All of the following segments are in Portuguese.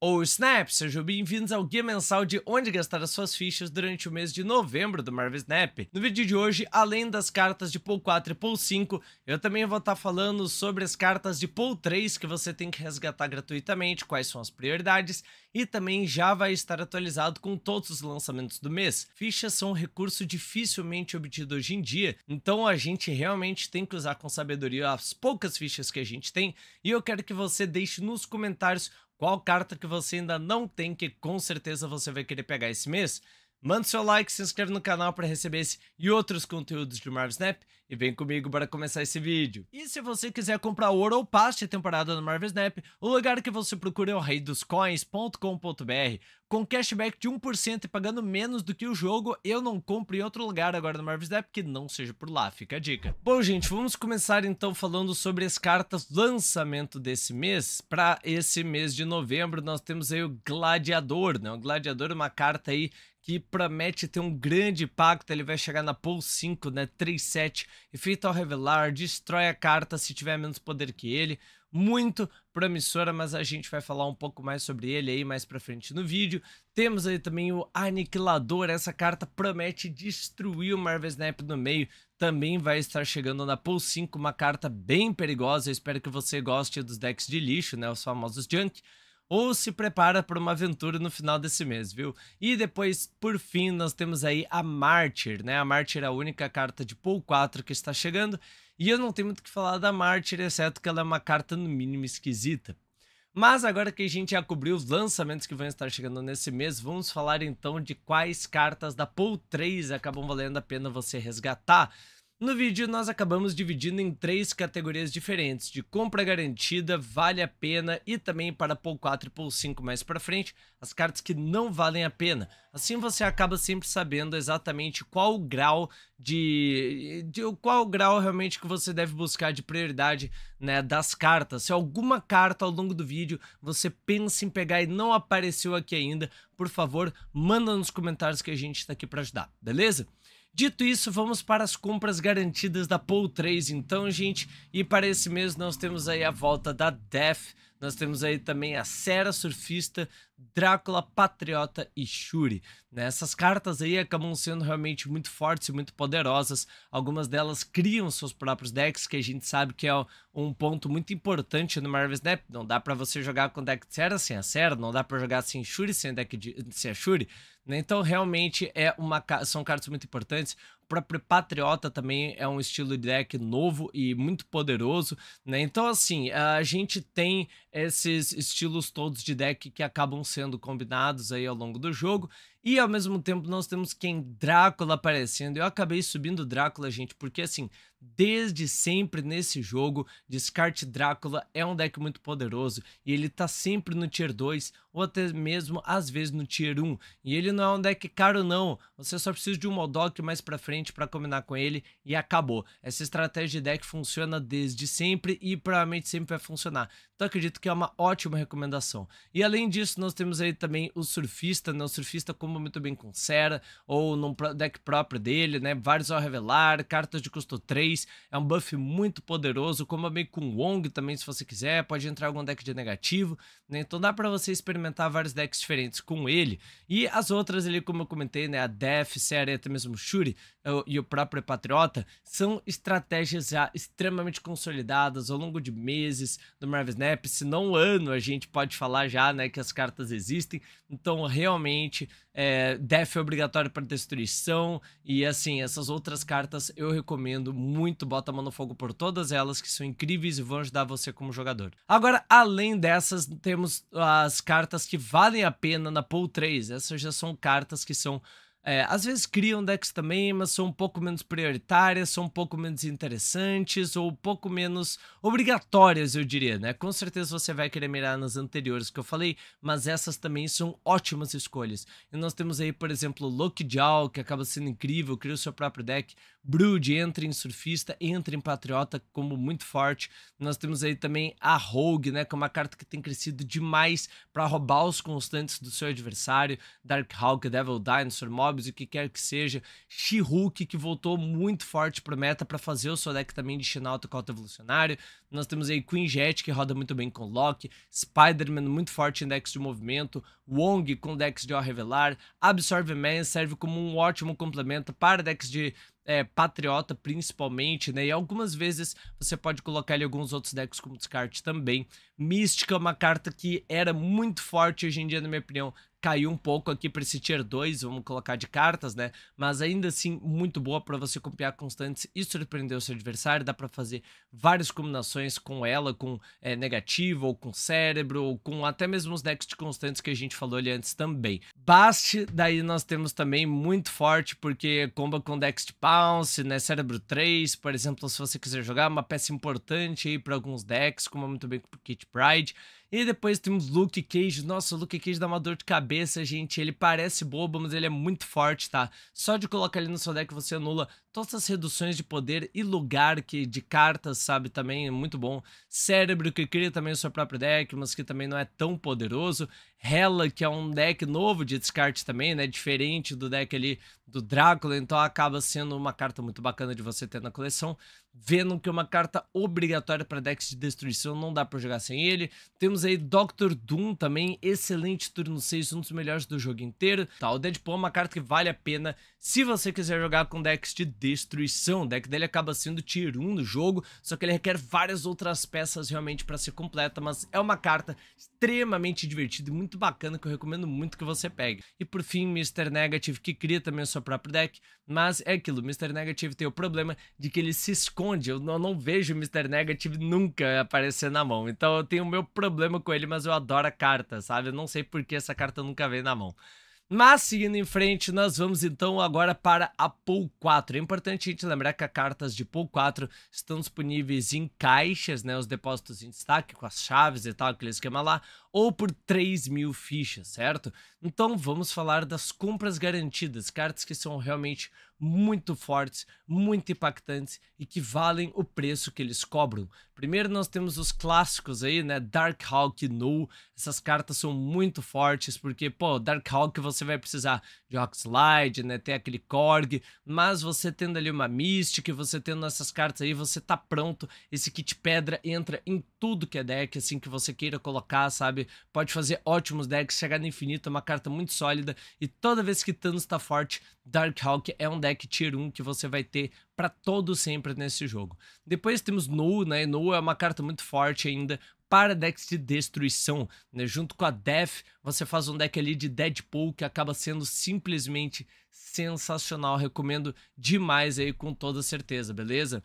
Ou Snap, sejam bem-vindos ao guia mensal de onde gastar as suas fichas durante o mês de novembro do Marvel Snap. No vídeo de hoje, além das cartas de Pool 4 e Pool 5, eu também vou estar tá falando sobre as cartas de Pool 3 que você tem que resgatar gratuitamente, quais são as prioridades, e também já vai estar atualizado com todos os lançamentos do mês. Fichas são um recurso dificilmente obtido hoje em dia, então a gente realmente tem que usar com sabedoria as poucas fichas que a gente tem, e eu quero que você deixe nos comentários qual carta que você ainda não tem que com certeza você vai querer pegar esse mês? Manda seu like, se inscreve no canal para receber esse e outros conteúdos de Marvel Snap e vem comigo para começar esse vídeo. E se você quiser comprar ouro ou paste de temporada no Marvel Snap, o lugar que você procura é o reidoscoins.com.br. Com cashback de 1% e pagando menos do que o jogo, eu não compro em outro lugar agora no Marvel Snap que não seja por lá, fica a dica. Bom gente, vamos começar então falando sobre as cartas lançamento desse mês. Para esse mês de novembro nós temos aí o Gladiador, né? O Gladiador é uma carta aí que promete ter um grande impacto. Ele vai chegar na Pool 5, né? 3-7, efeito ao revelar, destrói a carta se tiver menos poder que ele. Muito promissora, mas a gente vai falar um pouco mais sobre ele aí mais pra frente no vídeo. Temos aí também o Aniquilador, essa carta promete destruir o Marvel Snap no meio. Também vai estar chegando na Pool 5, uma carta bem perigosa. Eu espero que você goste dos decks de lixo, né? Os famosos Junk ou se prepara para uma aventura no final desse mês, viu? E depois, por fim, nós temos aí a Mártir, né? A Mártir é a única carta de Pool 4 que está chegando, e eu não tenho muito o que falar da Mártir, exceto que ela é uma carta no mínimo esquisita. Mas agora que a gente já cobriu os lançamentos que vão estar chegando nesse mês, vamos falar então de quais cartas da Pool 3 acabam valendo a pena você resgatar. No vídeo, nós acabamos dividindo em três categorias diferentes, de compra garantida, vale a pena e também para Pool 4 e Pool 5 mais para frente, as cartas que não valem a pena. Assim você acaba sempre sabendo exatamente qual o grau de, de qual grau realmente que você deve buscar de prioridade né, das cartas. Se alguma carta ao longo do vídeo você pensa em pegar e não apareceu aqui ainda, por favor, manda nos comentários que a gente está aqui para ajudar, beleza? Dito isso, vamos para as compras garantidas da Pool 3 então, gente. E para esse mês nós temos aí a volta da Death, nós temos aí também a Sera Surfista, Drácula, Patriota e Shuri. Nessas né? Essas cartas aí acabam sendo realmente muito fortes e muito poderosas. Algumas delas criam seus próprios decks, que a gente sabe que é um ponto muito importante no Marvel Snap. Não dá para você jogar com deck de Sera sem a Sera, não dá para jogar sem Shuri sem, deck de, sem a Shuri. Né? Então, realmente, é uma, são cartas muito importantes. O próprio Patriota também é um estilo de deck novo e muito poderoso. Né? Então, assim, a gente tem esses estilos todos de deck que acabam sendo combinados aí ao longo do jogo. E ao mesmo tempo nós temos quem Drácula aparecendo. Eu acabei subindo Drácula, gente, porque assim, desde sempre nesse jogo, Descarte Drácula é um deck muito poderoso e ele tá sempre no tier 2 ou até mesmo às vezes no tier 1. E ele não é um deck caro não, você só precisa de um Modok mais pra frente para combinar com ele e acabou. Essa estratégia de deck funciona desde sempre e provavelmente sempre vai funcionar. Então acredito que é uma ótima recomendação. E além disso, nós temos aí também o surfista, né? O surfista comba muito bem com Sera, ou num deck próprio dele, né? Vários ao revelar, cartas de custo 3, é um buff muito poderoso, comba é bem com Wong também, se você quiser, pode entrar algum deck de negativo, né? Então dá para você experimentar vários decks diferentes com ele. E as outras ali, como eu comentei, né? A Def, Sera e até mesmo Shuri é e o próprio Patriota, são estratégias já extremamente consolidadas ao longo de meses do Marvel's se não ano, a gente pode falar já, né, que as cartas existem. Então, realmente, é, é obrigatório para destruição e assim, essas outras cartas eu recomendo muito, bota a mão no fogo por todas elas que são incríveis e vão ajudar você como jogador. Agora, além dessas, temos as cartas que valem a pena na Pool 3. Essas já são cartas que são é, às vezes criam decks também, mas são um pouco menos prioritárias, são um pouco menos interessantes ou um pouco menos obrigatórias, eu diria, né? Com certeza você vai querer mirar nas anteriores que eu falei, mas essas também são ótimas escolhas. E nós temos aí, por exemplo, Lockjaw, que acaba sendo incrível, cria o seu próprio deck. Brood entra em surfista, entra em patriota como muito forte. Nós temos aí também a Rogue, né? Que é uma carta que tem crescido demais para roubar os constantes do seu adversário. Dark Hawk, Devil Dinosaur, Mob e o que quer que seja, She-Hulk, que voltou muito forte pro meta para fazer o seu deck também de Shinalto Cota Evolucionário. Nós temos aí Queen Jet, que roda muito bem com Loki, Spider-Man muito forte em decks de movimento, Wong com decks de Ó Revelar, Absorb Man serve como um ótimo complemento para decks de é, patriota principalmente, né? E algumas vezes você pode colocar ele em alguns outros decks como descarte também. Mística é uma carta que era muito forte hoje em dia, na minha opinião caiu um pouco aqui para esse tier 2, vamos colocar de cartas, né? Mas ainda assim, muito boa para você copiar constantes e surpreender o seu adversário. Dá para fazer várias combinações com ela, com é, negativo, ou com cérebro, ou com até mesmo os decks de constantes que a gente falou ali antes também. Bast, daí nós temos também muito forte, porque comba com decks de Pounce, né? Cérebro 3, por exemplo, se você quiser jogar, uma peça importante aí para alguns decks, como muito bem com Kit Pride. E depois temos Luke Cage. Nossa, o Luke Cage dá uma dor de cabeça, gente. Ele parece bobo, mas ele é muito forte, tá? Só de colocar ele no seu deck, você anula todas as reduções de poder e lugar que de cartas, sabe? Também é muito bom. Cérebro que cria também o seu próprio deck, mas que também não é tão poderoso. Hela, que é um deck novo de descarte também, né? Diferente do deck ali do Drácula, então acaba sendo uma carta muito bacana de você ter na coleção. Vendo que é uma carta obrigatória para decks de destruição, não dá para jogar sem ele. Temos aí Doctor Doom também, excelente turno 6, um dos melhores do jogo inteiro. Tá, o Deadpool é uma carta que vale a pena se você quiser jogar com decks de destruição. O deck dele acaba sendo tier 1 no jogo, só que ele requer várias outras peças realmente para ser completa, mas é uma carta extremamente divertida e muito muito bacana que eu recomendo muito que você pegue. E por fim, Mr. Negative, que cria também o seu próprio deck, mas é aquilo, Mr. Negative tem o problema de que ele se esconde, eu não, não vejo Mr. Negative nunca aparecer na mão, então eu tenho o meu problema com ele, mas eu adoro a carta, sabe? Eu não sei por que essa carta nunca vem na mão. Mas seguindo em frente, nós vamos então agora para a Pool 4. É importante a gente lembrar que as cartas de Pool 4 estão disponíveis em caixas, né? Os depósitos em destaque, com as chaves e tal, aquele esquema lá, ou por 3 mil fichas, certo? Então vamos falar das compras garantidas, cartas que são realmente muito fortes, muito impactantes e que valem o preço que eles cobram. Primeiro nós temos os clássicos aí, né? Dark Darkhawk Null. Essas cartas são muito fortes porque, pô, Hawk você vai precisar de Slide, né? Tem aquele Korg, mas você tendo ali uma Mystic, você tendo essas cartas aí, você tá pronto. Esse kit pedra entra em tudo que é deck, assim, que você queira colocar, sabe? Pode fazer ótimos decks, chegar no infinito, é uma carta muito sólida. E toda vez que Thanos tá forte, Dark Hawk é um deck tier 1 que você vai ter para todo sempre nesse jogo. Depois temos Nu, né? Nu é uma carta muito forte ainda, para decks de destruição. Né? Junto com a Death, você faz um deck ali de Deadpool que acaba sendo simplesmente sensacional. Recomendo demais aí com toda certeza, beleza?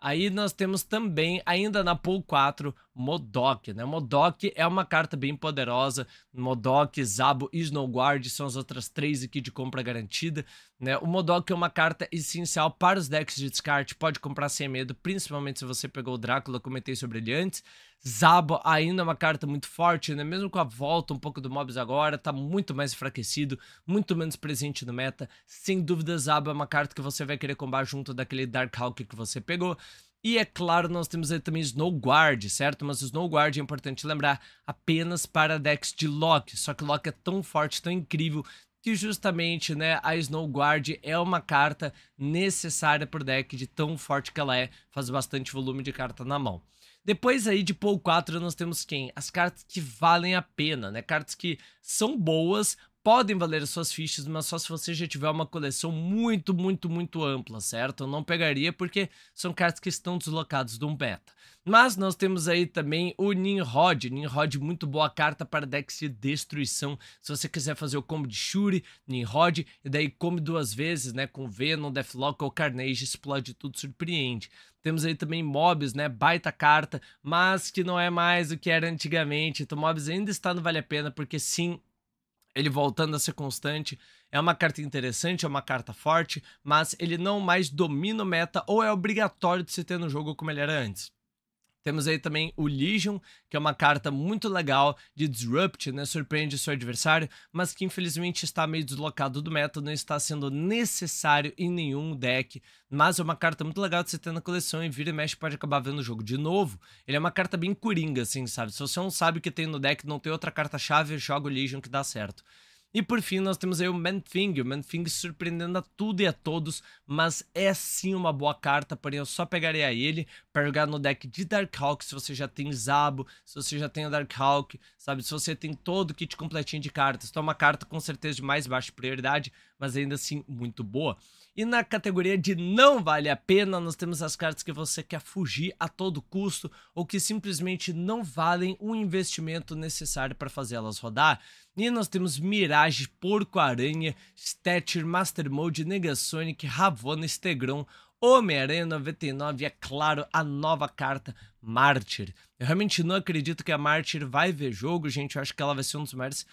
Aí nós temos também, ainda na Pool 4, Modok, né? Modok é uma carta bem poderosa. Modok, Zabo e Snowguard são as outras três aqui de compra garantida, né? O Modok é uma carta essencial para os decks de descarte. Pode comprar sem medo, principalmente se você pegou o Drácula, comentei sobre ele antes. Zabo ainda é uma carta muito forte, né? Mesmo com a volta um pouco do mobs agora, tá muito mais enfraquecido, muito menos presente no meta. Sem dúvida, Zabo é uma carta que você vai querer combar junto daquele Hawk que você pegou. E é claro, nós temos aí também Snow Guard, certo? Mas Snow Guard é importante lembrar apenas para decks de Loki. Só que Loki é tão forte, tão incrível, que justamente né, a Snow Guard é uma carta necessária o deck de tão forte que ela é, faz bastante volume de carta na mão. Depois aí de Pool 4 nós temos quem? As cartas que valem a pena, né? Cartas que são boas, podem valer as suas fichas, mas só se você já tiver uma coleção muito, muito, muito ampla, certo? Eu não pegaria porque são cartas que estão deslocadas de um beta. Mas nós temos aí também o Ninrod. Ninrod, muito boa carta para decks de destruição. Se você quiser fazer o combo de Shuri, Ninrod, e daí come duas vezes, né? Com Venom, Deathlock ou Carnage, explode tudo, surpreende. Temos aí também mobs, né? Baita carta, mas que não é mais o que era antigamente. Então, mobs ainda está no Vale a Pena, porque sim, ele voltando a ser constante. É uma carta interessante, é uma carta forte, mas ele não mais domina o meta ou é obrigatório de se ter no jogo como ele era antes. Temos aí também o Legion, que é uma carta muito legal de Disrupt, né? Surpreende seu adversário, mas que infelizmente está meio deslocado do meta, não está sendo necessário em nenhum deck. Mas é uma carta muito legal de você ter na coleção e vira e mexe pode acabar vendo o jogo de novo. Ele é uma carta bem coringa, assim, sabe? Se você não sabe o que tem no deck, não tem outra carta-chave, joga o Legion que dá certo. E por fim, nós temos aí o Manfing, o Manfing surpreendendo a tudo e a todos, mas é sim uma boa carta, porém eu só pegaria ele para jogar no deck de Darkhawk, se você já tem Zabo, se você já tem o Darkhawk, sabe, se você tem todo o kit completinho de cartas, então é uma carta com certeza de mais baixa prioridade, mas ainda assim muito boa. E na categoria de não vale a pena, nós temos as cartas que você quer fugir a todo custo ou que simplesmente não valem o investimento necessário para fazê-las rodar. E nós temos Mirage, Porco-Aranha, Stature, Master Mode, Negasonic, Ravona, Stegron, Homem-Aranha 99 e, é claro, a nova carta Mártir. Eu realmente não acredito que a Mártir vai ver jogo, gente. Eu acho que ela vai ser um dos maiores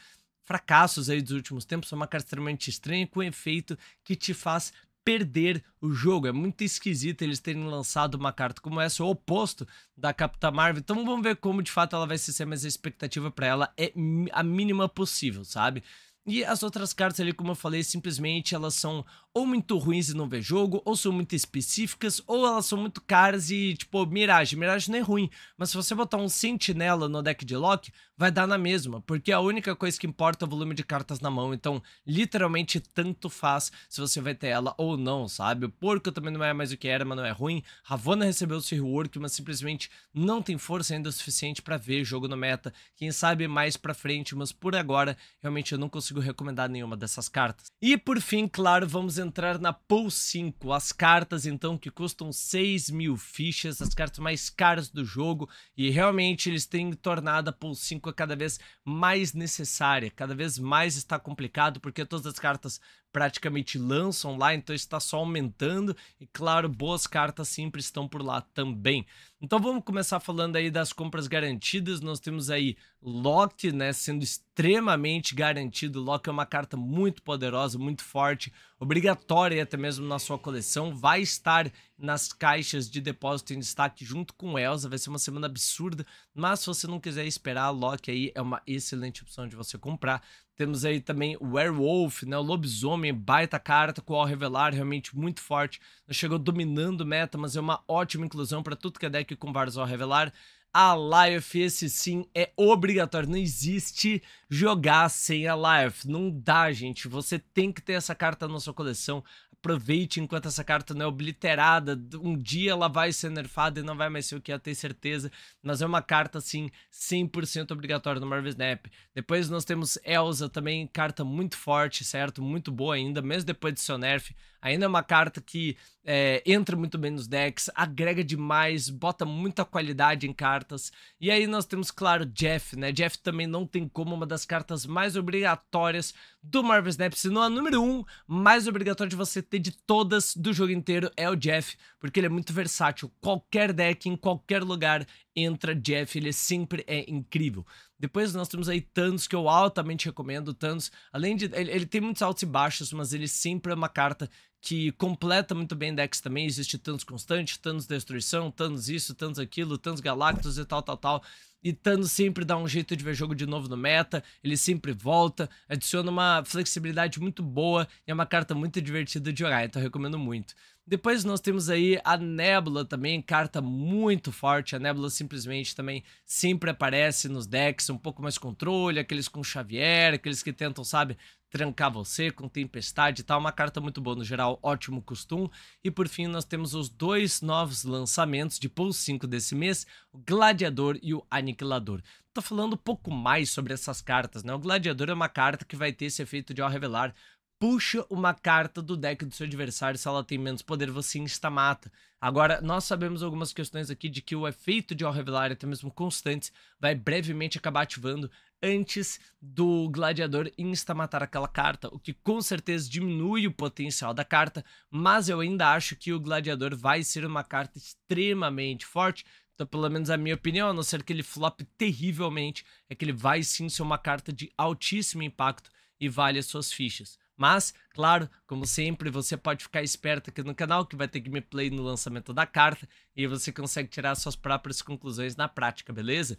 fracassos aí dos últimos tempos. É uma carta extremamente estranha, com um efeito que te faz perder o jogo. É muito esquisito eles terem lançado uma carta como essa, o oposto da Capitã Marvel. Então vamos ver como de fato ela vai se ser, é mas a expectativa para ela é a mínima possível, sabe? E as outras cartas ali, como eu falei, simplesmente elas são ou muito ruins e não vê jogo, ou são muito específicas, ou elas são muito caras e, tipo, Mirage. Mirage não é ruim, mas se você botar um Sentinela no deck de Loki, vai dar na mesma, porque é a única coisa que importa é o volume de cartas na mão, então literalmente tanto faz se você vai ter ela ou não, sabe? O Porco também não é mais o que era, mas não é ruim. Ravona recebeu o seu rework, mas simplesmente não tem força ainda o suficiente para ver jogo no meta. Quem sabe mais pra frente, mas por agora, realmente eu não consigo recomendar nenhuma dessas cartas. E por fim, claro, vamos entrar na Pool 5, as cartas então que custam 6 mil fichas, as cartas mais caras do jogo, e realmente eles têm tornado a Pool 5 cada vez mais necessária, cada vez mais está complicado, porque todas as cartas praticamente lançam lá, então está só aumentando e claro, boas cartas sempre estão por lá também. Então vamos começar falando aí das compras garantidas. Nós temos aí Lock, né, sendo extremamente garantido. Lock é uma carta muito poderosa, muito forte, obrigatória até mesmo na sua coleção. Vai estar nas caixas de depósito em destaque junto com Elsa. Vai ser uma semana absurda, mas se você não quiser esperar, Lock aí é uma excelente opção de você comprar. Temos aí também o Werewolf, né? O lobisomem, baita carta com o All Revelar, realmente muito forte. chegou dominando meta, mas é uma ótima inclusão para tudo que é deck com vários All Revelar a Life, esse sim é obrigatório, não existe jogar sem a Life, não dá, gente. Você tem que ter essa carta na sua coleção. Aproveite enquanto essa carta não é obliterada. Um dia ela vai ser nerfada e não vai mais ser o que é, ter certeza. Mas é uma carta, assim, 100% obrigatória no Marvel Snap. Depois nós temos Elsa também, carta muito forte, certo? Muito boa ainda, mesmo depois de seu nerf Ainda é uma carta que é, entra muito bem nos decks, agrega demais, bota muita qualidade em cartas. E aí nós temos, claro, Jeff, né? Jeff também não tem como uma das cartas mais obrigatórias do Marvel Snap, se não a número 1 um, mais obrigatória de você ter de todas do jogo inteiro é o Jeff, porque ele é muito versátil. Qualquer deck, em qualquer lugar, entra Jeff, ele sempre é incrível. Depois nós temos aí Thanos, que eu altamente recomendo. Thanos, além de. Ele, ele, tem muitos altos e baixos, mas ele sempre é uma carta que completa muito bem Dex também. Existe Thanos constante, Thanos destruição, Thanos isso, Thanos aquilo, Thanos Galactus e tal, tal, tal. E Thanos sempre dá um jeito de ver jogo de novo no meta, ele sempre volta, adiciona uma flexibilidade muito boa e é uma carta muito divertida de jogar, então eu recomendo muito. Depois nós temos aí a Nebula também, carta muito forte. A Nebula simplesmente também sempre aparece nos decks, um pouco mais controle, aqueles com Xavier, aqueles que tentam, sabe, trancar você com tempestade e tal. Uma carta muito boa, no geral, ótimo costume. E por fim, nós temos os dois novos lançamentos de Pool 5 desse mês: o Gladiador e o Aniquilador. Tô falando um pouco mais sobre essas cartas, né? O Gladiador é uma carta que vai ter esse efeito de ao revelar puxa uma carta do deck do seu adversário, se ela tem menos poder, você insta-mata. Agora, nós sabemos algumas questões aqui de que o efeito de All Revelar, até mesmo constantes, vai brevemente acabar ativando antes do gladiador insta-matar aquela carta, o que com certeza diminui o potencial da carta, mas eu ainda acho que o gladiador vai ser uma carta extremamente forte, então, pelo menos a minha opinião, a não ser que ele flop terrivelmente, é que ele vai sim ser uma carta de altíssimo impacto e vale as suas fichas. Mas, claro, como sempre, você pode ficar esperto aqui no canal que vai ter gameplay no lançamento da carta e você consegue tirar suas próprias conclusões na prática, beleza?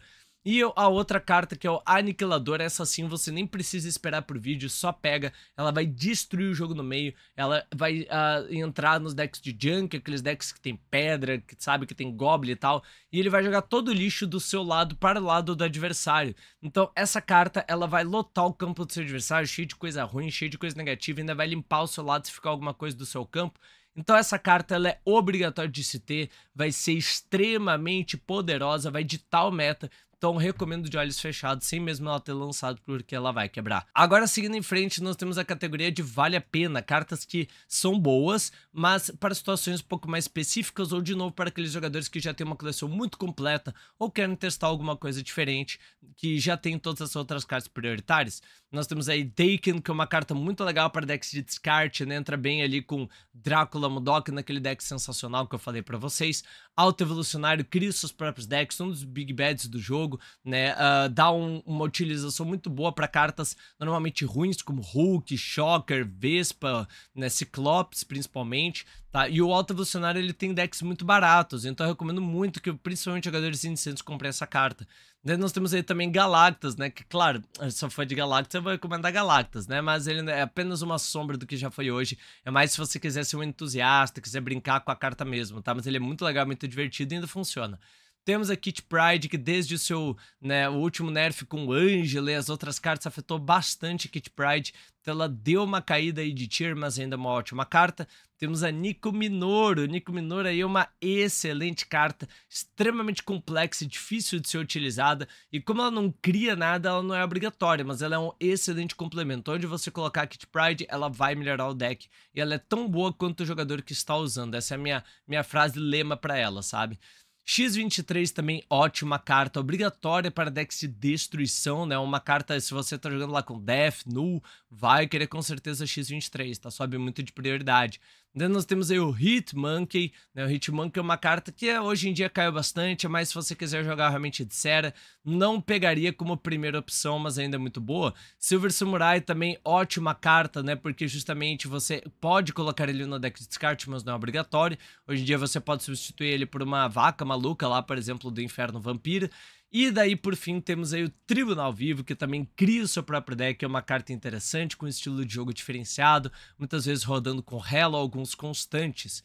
E a outra carta, que é o Aniquilador, essa sim você nem precisa esperar por vídeo, só pega. Ela vai destruir o jogo no meio, ela vai uh, entrar nos decks de Junk, aqueles decks que tem pedra, que sabe, que tem Goblin e tal. E ele vai jogar todo o lixo do seu lado para o lado do adversário. Então essa carta, ela vai lotar o campo do seu adversário, cheio de coisa ruim, cheio de coisa negativa, ainda vai limpar o seu lado se ficar alguma coisa do seu campo. Então essa carta ela é obrigatória de se ter, vai ser extremamente poderosa, vai ditar o meta. Então recomendo de olhos fechados, sem mesmo ela ter lançado, porque ela vai quebrar. Agora, seguindo em frente, nós temos a categoria de vale a pena, cartas que são boas, mas para situações um pouco mais específicas, ou de novo para aqueles jogadores que já têm uma coleção muito completa ou querem testar alguma coisa diferente, que já tem todas as outras cartas prioritárias. Nós temos aí Daken, que é uma carta muito legal para decks de descarte, né? Entra bem ali com Drácula Modok naquele deck sensacional que eu falei para vocês. Alto Evolucionário cria seus próprios decks, um dos big bads do jogo jogo, né? Uh, dá um, uma utilização muito boa para cartas normalmente ruins, como Hulk, Shocker, Vespa, né? Ciclopes, principalmente. Tá? E o Alto Evolucionário ele tem decks muito baratos, então eu recomendo muito que principalmente jogadores iniciantes comprem essa carta. Daí né? nós temos aí também Galactas, né? Que, claro, só foi de Galactas, eu vou recomendar Galactas, né? Mas ele né, é apenas uma sombra do que já foi hoje. É mais se você quiser ser um entusiasta, quiser brincar com a carta mesmo, tá? Mas ele é muito legal, muito divertido e ainda funciona. Temos a Kit Pride, que desde o seu né, o último nerf com o Angela e as outras cartas afetou bastante a Kit Pride. Então ela deu uma caída aí de tier, mas ainda é uma ótima carta. Temos a Nico Minoru. Nico Minoru aí é uma excelente carta, extremamente complexa e difícil de ser utilizada. E como ela não cria nada, ela não é obrigatória, mas ela é um excelente complemento. Onde você colocar a Kit Pride, ela vai melhorar o deck. E ela é tão boa quanto o jogador que está usando. Essa é a minha, minha frase lema para ela, sabe? X23 também ótima carta, obrigatória para decks de destruição, né? Uma carta, se você tá jogando lá com Death, Null, vai querer com certeza X23, tá? Sobe muito de prioridade. Então nós temos aí o Hitmonkey, né? O Hitmonkey é uma carta que é, hoje em dia caiu bastante, é mas se você quiser jogar realmente de Sera, não pegaria como primeira opção, mas ainda é muito boa. Silver Samurai também ótima carta, né? Porque justamente você pode colocar ele no deck de descarte, mas não é obrigatório. Hoje em dia você pode substituir ele por uma vaca, uma maluca lá, por exemplo, do Inferno Vampiro. E daí, por fim, temos aí o Tribunal Vivo, que também cria o seu próprio deck, é uma carta interessante, com um estilo de jogo diferenciado, muitas vezes rodando com Hello, alguns constantes.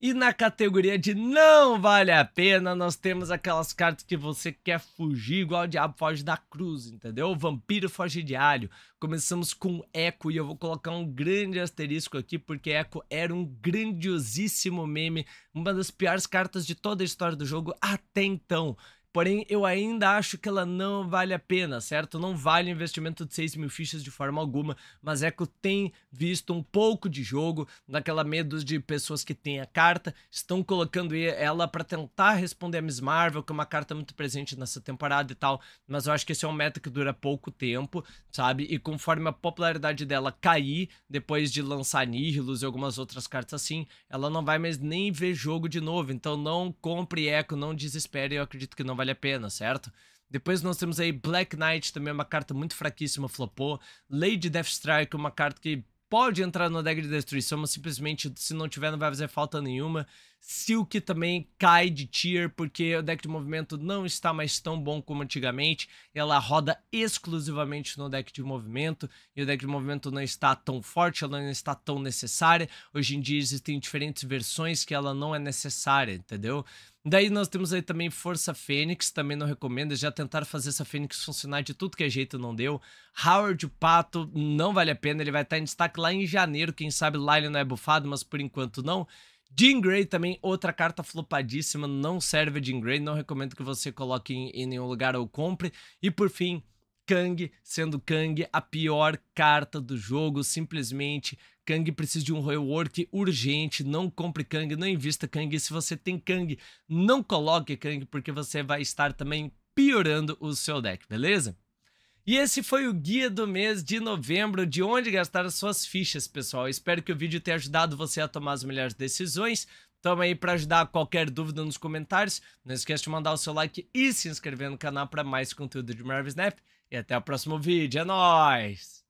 E na categoria de não vale a pena, nós temos aquelas cartas que você quer fugir igual o diabo foge da cruz, entendeu? O vampiro foge de alho. Começamos com Echo e eu vou colocar um grande asterisco aqui porque Echo era um grandiosíssimo meme, uma das piores cartas de toda a história do jogo até então. Porém, eu ainda acho que ela não vale a pena, certo? Não vale o investimento de 6 mil fichas de forma alguma, mas é Echo tem visto um pouco de jogo, daquela medo de pessoas que têm a carta, estão colocando ela para tentar responder a Miss Marvel, que é uma carta muito presente nessa temporada e tal, mas eu acho que esse é um meta que dura pouco tempo, sabe? E conforme a popularidade dela cair, depois de lançar Nihilus e algumas outras cartas assim, ela não vai mais nem ver jogo de novo, então não compre Echo, não desespere, eu acredito que não vai vale a pena, certo? Depois nós temos aí Black Knight, também é uma carta muito fraquíssima, flopou. Lady Deathstrike, uma carta que pode entrar no deck de destruição, mas simplesmente se não tiver não vai fazer falta nenhuma. Silk também cai de tier porque o deck de movimento não está mais tão bom como antigamente. Ela roda exclusivamente no deck de movimento e o deck de movimento não está tão forte, ela não está tão necessária. Hoje em dia existem diferentes versões que ela não é necessária, entendeu? Daí nós temos aí também Força Fênix, também não recomendo, é já tentaram fazer essa Fênix funcionar de tudo que é jeito, não deu. Howard o Pato, não vale a pena, ele vai estar em destaque lá em janeiro, quem sabe lá ele não é bufado, mas por enquanto não. Jean Grey também, outra carta flopadíssima, não serve a Jean Grey, não recomendo que você coloque em, em nenhum lugar ou compre. E por fim, Kang, sendo Kang a pior carta do jogo, simplesmente Kang precisa de um rework urgente, não compre Kang, não invista Kang, e se você tem Kang, não coloque Kang, porque você vai estar também piorando o seu deck, beleza? E esse foi o guia do mês de novembro de onde gastar as suas fichas, pessoal. Espero que o vídeo tenha ajudado você a tomar as melhores decisões. Tamo aí para ajudar qualquer dúvida nos comentários. Não esquece de mandar o seu like e se inscrever no canal para mais conteúdo de Marvel Snap. E até o próximo vídeo. É nóis!